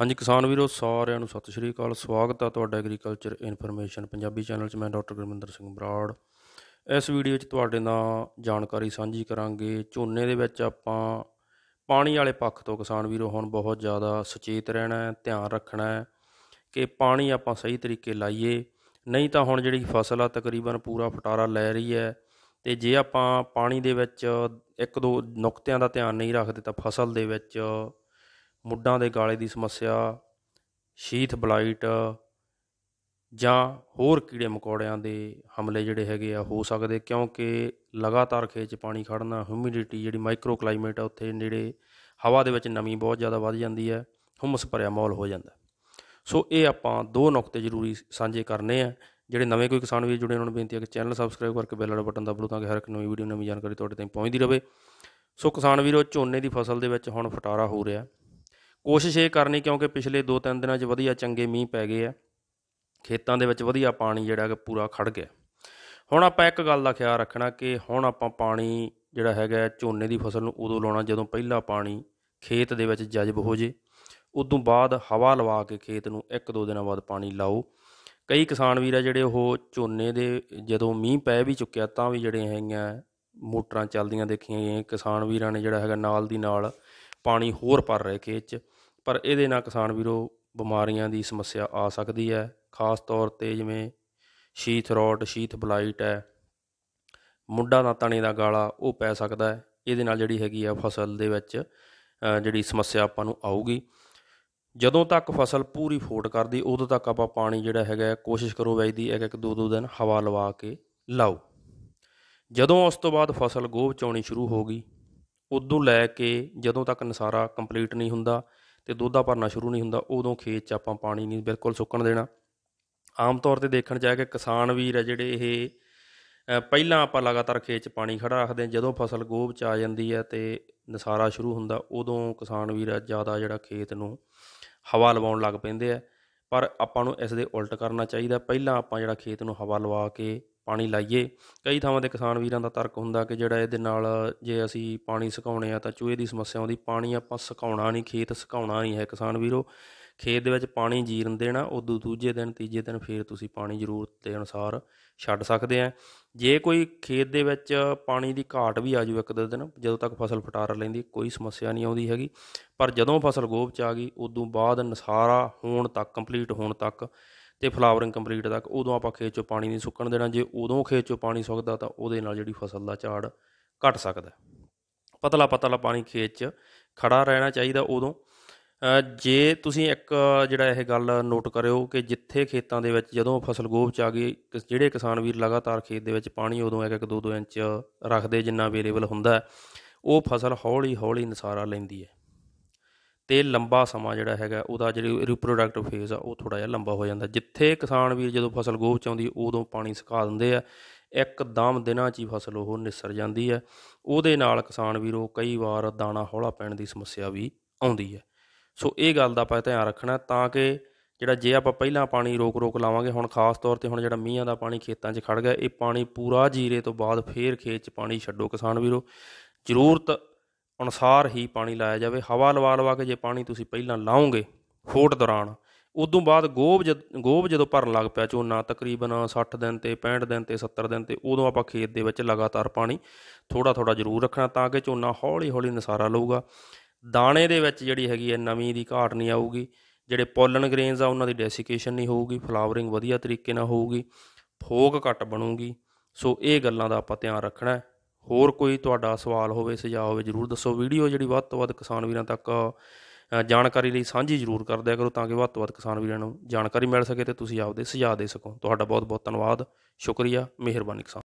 ਹਾਂਜੀ ਕਿਸਾਨ ਵੀਰੋ ਸਾਰਿਆਂ ਨੂੰ ਸਤਿ ਸ਼੍ਰੀ ਅਕਾਲ ਸਵਾਗਤ ਹੈ ਤੁਹਾਡਾ ਐਗਰੀਕਲਚਰ ਇਨਫੋਰਮੇਸ਼ਨ ਪੰਜਾਬੀ ਚੈਨਲ 'ਚ ਮੈਂ ਡਾਕਟਰ ਗੁਰਮਿੰਦਰ ਸਿੰਘ ਬਰਾੜ ਇਸ ਵੀਡੀਓ 'ਚ ਤੁਹਾਡੇ ਨਾਲ ਜਾਣਕਾਰੀ ਸਾਂਝੀ ਕਰਾਂਗੇ ਝੋਨੇ ਦੇ ਵਿੱਚ ਆਪਾਂ ਪਾਣੀ ਵਾਲੇ ਪੱਖ ਤੋਂ ਕਿਸਾਨ ਵੀਰੋ ਹੁਣ ਬਹੁਤ ਜ਼ਿਆਦਾ ਸੁਚੇਤ ਰਹਿਣਾ ਹੈ ਧਿਆਨ ਰੱਖਣਾ ਹੈ ਕਿ ਪਾਣੀ ਆਪਾਂ ਸਹੀ ਤਰੀਕੇ ਲਾਈਏ ਨਹੀਂ ਤਾਂ ਹੁਣ ਜਿਹੜੀ ਫਸਲ ਆ ਤਕਰੀਬਨ ਪੂਰਾ ਫਟਾਰਾ ਲੈ ਰਹੀ ਹੈ ਤੇ ਜੇ ਆਪਾਂ ਪਾਣੀ ਦੇ ਵਿੱਚ ਇੱਕ ਦੋ ਨੁਕਤਿਆਂ ਦਾ ਧਿਆਨ ਨਹੀਂ ਰੱਖਦੇ ਤਾਂ ਫਸਲ ਦੇ ਵਿੱਚ ਮੁੱਢਾਂ ਦੇ ਗਾਲੇ ਦੀ ਸਮੱਸਿਆ ਸ਼ੀਥ ਬਲਾਈਟ ਜਾਂ ਹੋਰ ਕੀੜੇ ਮਕੌੜਿਆਂ ਦੇ ਹਮਲੇ ਜਿਹੜੇ ਹੈਗੇ ਆ ਹੋ ਸਕਦੇ ਕਿਉਂਕਿ ਲਗਾਤਾਰ ਖੇਚ ਪਾਣੀ ਖੜਨਾ ਹਿਊਮਿਡਿਟੀ ਜਿਹੜੀ ਮਾਈਕਰੋ ਕਲਾਈਮੇਟ ਆ ਉੱਥੇ ਨੇੜੇ ਹਵਾ ਦੇ ਵਿੱਚ ਨਮੀ ਬਹੁਤ ਜ਼ਿਆਦਾ ਵੱਧ ਜਾਂਦੀ ਹੈ ਹਮਸ ਭਰਿਆ ਮਾਹੌਲ ਹੋ ਜਾਂਦਾ ਸੋ ਇਹ ਆਪਾਂ ਦੋ ਨੁਕਤੇ ਜ਼ਰੂਰੀ ਸਾਂਝੇ ਕਰਨੇ ਆ ਜਿਹੜੇ ਨਵੇਂ ਕੋਈ ਕਿਸਾਨ ਵੀਰ ਜੁੜੇ ਉਹਨਾਂ ਨੂੰ ਬੇਨਤੀ ਹੈ ਕਿ ਚੈਨਲ ਸਬਸਕ੍ਰਾਈਬ ਕਰਕੇ ਬੈਲ ਵਾਲਾ ਬਟਨ ਦਬਾ ਲਓ ਤਾਂ ਕਿ ਹਰ ਇੱਕ ਨਵੀਂ ਵੀਡੀਓ ਨਵੀਂ ਜਾਣਕਾਰੀ ਤੁਹਾਡੇ ਤੱਕ ਪਹੁੰਚਦੀ ਰਹੇ ਸੋ ਕਿਸਾਨ ਵੀਰੋ ਝੋਨੇ ਦੀ ਫਸਲ ਦੇ ਵਿੱਚ ਹੁਣ ਫਟਾਰਾ ਹੋ ਰਿਹਾ ਕੋਸ਼ਿਸ਼ ਇਹ ਕਰਨੀ ਕਿਉਂਕਿ ਪਿਛਲੇ 2-3 ਦਿਨਾਂ 'ਚ ਵਧੀਆ ਚੰਗੇ ਮੀਂਹ ਪੈ ਗਏ ਆ ਖੇਤਾਂ ਦੇ ਵਿੱਚ ਵਧੀਆ ਪਾਣੀ ਜਿਹੜਾ ਕਿ ਪੂਰਾ ਖੜ ਗਿਆ ਹੁਣ ਆਪਾਂ ਇੱਕ ਗੱਲ ਦਾ ਖਿਆਲ ਰੱਖਣਾ ਕਿ ਹੁਣ ਆਪਾਂ ਪਾਣੀ ਜਿਹੜਾ ਹੈਗਾ ਝੋਨੇ ਦੀ ਫਸਲ ਨੂੰ ਉਦੋਂ ਲਾਉਣਾ ਜਦੋਂ ਪਹਿਲਾ ਪਾਣੀ ਖੇਤ ਦੇ ਵਿੱਚ ਜਜ਼ਬ ਹੋ ਜੇ ਉਦੋਂ ਬਾਅਦ ਹਵਾ ਲਵਾ ਕੇ ਖੇਤ ਨੂੰ ਇੱਕ ਦੋ ਦਿਨਾਂ ਬਾਅਦ ਪਾਣੀ ਲਾਓ ਕਈ ਕਿਸਾਨ ਵੀਰ ਆ ਜਿਹੜੇ ਉਹ ਝੋਨੇ ਦੇ ਜਦੋਂ ਮੀਂਹ ਪੈ ਵੀ ਚੁੱਕਿਆ ਤਾਂ ਵੀ ਜਿਹੜੇ ਹੈਗੀਆਂ ਮੋਟਰਾਂ ਚੱਲਦੀਆਂ ਦੇਖੀਆਂ ਗਈਆਂ ਕਿਸਾਨ ਵੀਰਾਂ ਨੇ ਜਿਹੜਾ ਹੈਗਾ ਨਾਲ ਦੀ ਨਾਲ ਪਾਣੀ ਹੋਰ ਭਰ ਰਹੇ ਖੇਤ 'ਚ ਪਰ ਇਹਦੇ ਨਾਲ ਕਿਸਾਨ ਵੀਰੋ ਬਿਮਾਰੀਆਂ ਦੀ ਸਮੱਸਿਆ ਆ ਸਕਦੀ ਹੈ ਖਾਸ ਤੌਰ ਤੇ ਜਿਵੇਂ ਸ਼ੀਥ ਰੋਟ ਸ਼ੀਥ ਬਲਾਈਟ ਹੈ ਮੁੰਡਾ ਦਾ ਤਣੇ ਦਾ ਗਾਲਾ ਉਹ ਪੈ ਸਕਦਾ ਹੈ ਇਹਦੇ ਨਾਲ ਜਿਹੜੀ ਹੈਗੀ ਆ ਫਸਲ ਦੇ ਵਿੱਚ ਜਿਹੜੀ ਸਮੱਸਿਆ ਆਪਾਂ ਨੂੰ ਆਊਗੀ ਜਦੋਂ ਤੱਕ ਫਸਲ ਪੂਰੀ ਫੋਟ ਕਰਦੀ ਉਦੋਂ ਤੱਕ ਆਪਾਂ ਪਾਣੀ ਜਿਹੜਾ ਹੈਗਾ ਕੋਸ਼ਿਸ਼ ਕਰੋ ਵੈਦੀ ਇੱਕ ਇੱਕ ਦੋ ਦੋ ਦਿਨ ਹਵਾ ਲਵਾ ਕੇ ਲਾਓ ਜਦੋਂ ਉਸ ਤੋਂ ਬਾਅਦ ਫਸਲ ਗੋਭ ਚੋਣੀ ਸ਼ੁਰੂ ਹੋ ਗਈ ਉਦੋਂ ਲੈ ਕੇ ਜਦੋਂ ਤੱਕ ਨਸਾਰਾ ਕੰਪਲੀਟ ਨਹੀਂ ਹੁੰਦਾ ਤੇ ਦੋਧਾ ਭਰਨਾ ਸ਼ੁਰੂ ਨਹੀਂ ਹੁੰਦਾ ਉਦੋਂ ਖੇਤ 'ਚ ਆਪਾਂ ਪਾਣੀ ਨਹੀਂ ਬਿਲਕੁਲ ਸੁੱਕਣ ਦੇਣਾ ਆਮ ਤੌਰ ਤੇ ਦੇਖਣ ਜਾਏ ਕਿ ਕਿਸਾਨ ਵੀਰ ਆ ਜਿਹੜੇ ਇਹ ਪਹਿਲਾਂ ਆਪਾਂ ਲਗਾਤਾਰ ਖੇਤ 'ਚ ਪਾਣੀ ਖੜਾ ਰੱਖਦੇ ਜਦੋਂ ਫਸਲ ਗੋਭ 'ਚ ਆ ਜਾਂਦੀ ਹੈ ਤੇ ਨਸਾਰਾ ਸ਼ੁਰੂ ਹੁੰਦਾ ਉਦੋਂ ਕਿਸਾਨ ਵੀਰ ਜ਼ਿਆਦਾ ਜਿਹੜਾ ਖੇਤ ਨੂੰ ਹਵਾ ਲਵਾਉਣ ਲੱਗ ਪੈਂਦੇ ਆ ਪਰ ਆਪਾਂ ਨੂੰ ਇਸ ਦੇ ਉਲਟ ਕਰਨਾ ਚਾਹੀਦਾ ਪਹਿਲਾਂ ਆਪਾਂ ਜਿਹੜਾ ਖੇਤ ਨੂੰ ਹਵਾ ਲਵਾ ਕੇ ਪਾਣੀ ਲਾਈਏ ਕਈ ਥਾਵਾਂ ਤੇ ਕਿਸਾਨ ਵੀਰਾਂ ਦਾ ਤਰਕ ਹੁੰਦਾ ਕਿ ਜਿਹੜਾ ਇਹਦੇ ਨਾਲ ਜੇ ਅਸੀਂ ਪਾਣੀ ਸੁਕਾਉਣੇ ਆ ਤਾਂ ਚੂਹੇ ਦੀ ਸਮੱਸਿਆ ਆਉਂਦੀ ਪਾਣੀ ਆਪਾਂ ਸੁਕਾਉਣਾ ਨਹੀਂ ਖੇਤ ਸੁਕਾਉਣਾ ਨਹੀਂ ਹੈ ਕਿਸਾਨ ਵੀਰੋ ਖੇਤ ਦੇ ਵਿੱਚ ਪਾਣੀ ਜੀਰਨ ਦੇਣਾ ਉਦੋਂ ਦੂਜੇ ਦਿਨ ਤੀਜੇ ਦਿਨ ਫੇਰ ਤੁਸੀਂ ਪਾਣੀ ਜ਼ਰੂਰਤ ਦੇ ਅਨੁਸਾਰ ਛੱਡ ਸਕਦੇ ਆ ਜੇ ਕੋਈ ਖੇਤ ਦੇ ਵਿੱਚ ਪਾਣੀ ਦੀ ਘਾਟ ਵੀ ਆ ਜੂ ਇੱਕ ਦੋ ਦਿਨ ਜਦੋਂ ਤੱਕ ਫਸਲ ਫਟਾਰ ਲੈਂਦੀ ਕੋਈ ਸਮੱਸਿਆ ਨਹੀਂ ਆਉਂਦੀ ਹੈਗੀ ਪਰ ਜਦੋਂ ਫਸਲ ਗੋਭ ਚ ਆ ਗਈ ਉਦੋਂ ਬਾਅਦ ਨਸਾਰਾ ਹੋਣ ਤੱਕ ਕੰਪਲੀਟ ਹੋਣ ਤੱਕ ਤੇ ਫਲਾਵਰਿੰਗ ਕੰਪਲੀਟ ਤੱਕ ਉਦੋਂ ਆਪਾਂ ਖੇਤ 'ਚੋਂ ਪਾਣੀ ਨਹੀਂ ਸੁੱਕਣ ਦੇਣਾ ਜੇ ਉਦੋਂ ਖੇਤ 'ਚੋਂ ਪਾਣੀ ਸੁੱਕਦਾ ਤਾਂ ਉਹਦੇ ਨਾਲ ਜਿਹੜੀ ਫਸਲ ਦਾ ਝਾੜ ਘਟ ਸਕਦਾ ਪਤਲਾ ਪਤਲਾ ਪਾਣੀ ਖੇਤ 'ਚ ਖੜਾ ਰਹਿਣਾ ਚਾਹੀਦਾ ਉਦੋਂ ਜੇ ਤੁਸੀਂ ਇੱਕ ਜਿਹੜਾ ਇਹ ਗੱਲ ਨੋਟ ਕਰਿਓ ਕਿ ਜਿੱਥੇ ਖੇਤਾਂ ਦੇ ਵਿੱਚ ਜਦੋਂ ਫਸਲ ਗੋਭ ਚ ਆ ਗਈ ਜਿਹੜੇ ਕਿਸਾਨ ਵੀਰ ਲਗਾਤਾਰ ਖੇਤ ਦੇ ਵਿੱਚ ਪਾਣੀ ਉਦੋਂ ਇੱਕ ਇੱਕ 2-2 ਇੰਚ ਰੱਖਦੇ ਜਿੰਨਾ ਅਵੇਲੇਬਲ ਹੁੰਦਾ ਉਹ ਫਸਲ ਹੌਲੀ ਹੌਲੀ ਨਸਾਰਾ ਲੈਂਦੀ ਹੈ ਤੇ ਲੰਬਾ ਸਮਾਂ ਜਿਹੜਾ ਹੈਗਾ ਉਹਦਾ ਜਿਹੜੀ ਰੀਪਰੋਡਕਟਿਵ ਫੇਜ਼ ਆ ਉਹ ਥੋੜਾ ਜਿਹਾ ਲੰਬਾ ਹੋ ਜਾਂਦਾ ਜਿੱਥੇ ਕਿਸਾਨ ਵੀਰ ਜਦੋਂ ਫਸਲ ਗੋਭ ਚ ਆਉਂਦੀ ਉਦੋਂ ਪਾਣੀ ਸੁਕਾ ਦਿੰਦੇ ਆ ਇੱਕਦਮ ਦਿਨਾਂ 'ਚ ਹੀ ਫਸਲ ਉਹ ਨਿਸਰ ਜਾਂਦੀ ਹੈ ਉਹਦੇ ਨਾਲ ਕਿਸਾਨ ਵੀਰੋ ਕਈ ਵਾਰ ਦਾਣਾ ਹੌਲਾ ਪੈਣ ਦੀ ਸਮੱਸਿਆ ਵੀ ਆਉਂਦੀ ਹੈ ਸੋ ਇਹ ਗੱਲ ਦਾ ਆਪਾਂ ਧਿਆਨ ਰੱਖਣਾ ਤਾਂ ਕਿ ਜਿਹੜਾ ਜੇ ਆਪਾਂ ਪਹਿਲਾਂ ਪਾਣੀ ਰੋਕ ਰੋਕ ਲਾਵਾਂਗੇ ਹੁਣ ਖਾਸ ਤੌਰ ਤੇ ਹੁਣ ਜਿਹੜਾ ਮੀਂਹਾਂ ਦਾ ਪਾਣੀ ਖੇਤਾਂ 'ਚ ਖੜ ਗਿਆ ਇਹ ਪਾਣੀ ਪੂਰਾ ਜੀਰੇ ਤੋਂ ਬਾਅਦ ਫੇਰ ਖੇਤ 'ਚ ਪਾਣੀ ਛੱਡੋ ਕਿਸਾਨ ਵੀਰੋ ਜ਼ਰੂਰਤ ਅਨੁਸਾਰ ਹੀ ਪਾਣੀ ਲਾਇਆ ਜਾਵੇ ਹਵਾ ਲਵਾ ਲਵਾ ਕੇ ਜੇ ਪਾਣੀ ਤੁਸੀਂ ਪਹਿਲਾਂ ਲਾਓਗੇ ਫੋਟ ਦੌਰਾਨ ਉਦੋਂ ਬਾਅਦ ਗੋਬ ਗੋਬ ਜਦੋਂ ਭਰਨ ਲੱਗ ਪਿਆ ਝੋਨਾ ਤਕਰੀਬਨ 60 ਦਿਨ ਤੇ 65 ਦਿਨ ਤੇ 70 ਦਿਨ ਤੇ ਉਦੋਂ ਆਪਾਂ ਖੇਤ ਦੇ ਵਿੱਚ ਲਗਾਤਾਰ ਪਾਣੀ ਥੋੜਾ ਥੋੜਾ ਜ਼ਰੂਰ ਰੱਖਣਾ ਤਾਂ ਕਿ ਝੋਨਾ ਹੌਲੀ ਹੌਲੀ ਨਸਾਰਾ ਲਊਗਾ ਦਾਣੇ ਦੇ ਵਿੱਚ ਜਿਹੜੀ ਹੈਗੀ ਹੈ ਨਮੀ ਦੀ ਘਾਟ ਨਹੀਂ ਆਊਗੀ ਜਿਹੜੇ ਪੋਲਨ ਗ੍ਰੇਨਸ ਆ ਉਹਨਾਂ ਦੀ ਡੈਸੀਕੇਸ਼ਨ ਨਹੀਂ ਹੋਊਗੀ ਫਲਾਵਰਿੰਗ ਵਧੀਆ ਤਰੀਕੇ ਨਾਲ ਹੋਊਗੀ ਫੋਕ ਘੱਟ ਬਣੂਗੀ ਸੋ ਇਹ ਗੱਲਾਂ ਦਾ ਆਪਾਂ ਧਿਆਨ ਰੱਖਣਾ ਹੈ ਹੋਰ ਕੋਈ ਤੁਹਾਡਾ ਸਵਾਲ ਹੋਵੇ ਸੁਝਾਅ ਹੋਵੇ ਜਰੂਰ ਦੱਸੋ ਵੀਡੀਓ ਜਿਹੜੀ ਵੱਧ ਤੋਂ ਵੱਧ ਕਿਸਾਨ ਵੀਰਾਂ ਤੱਕ ਜਾਣਕਾਰੀ ਲਈ ਸਾਂਝੀ ਜਰੂਰ ਕਰਦਿਆ ਕਰੋ ਤਾਂ ਕਿ ਵੱਧ ਤੋਂ ਵੱਧ ਕਿਸਾਨ ਵੀਰਾਂ ਨੂੰ ਜਾਣਕਾਰੀ ਮਿਲ ਸਕੇ ਤੇ ਤੁਸੀਂ ਆਪਦੇ ਸੁਝਾਅ ਦੇ ਸਕੋ ਤੁਹਾਡਾ ਬਹੁਤ ਬਹੁਤ ਧੰਨਵਾਦ ਸ਼ੁਕਰੀਆ ਮਿਹਰਬਾਨੀ ਕਿਸਾਨ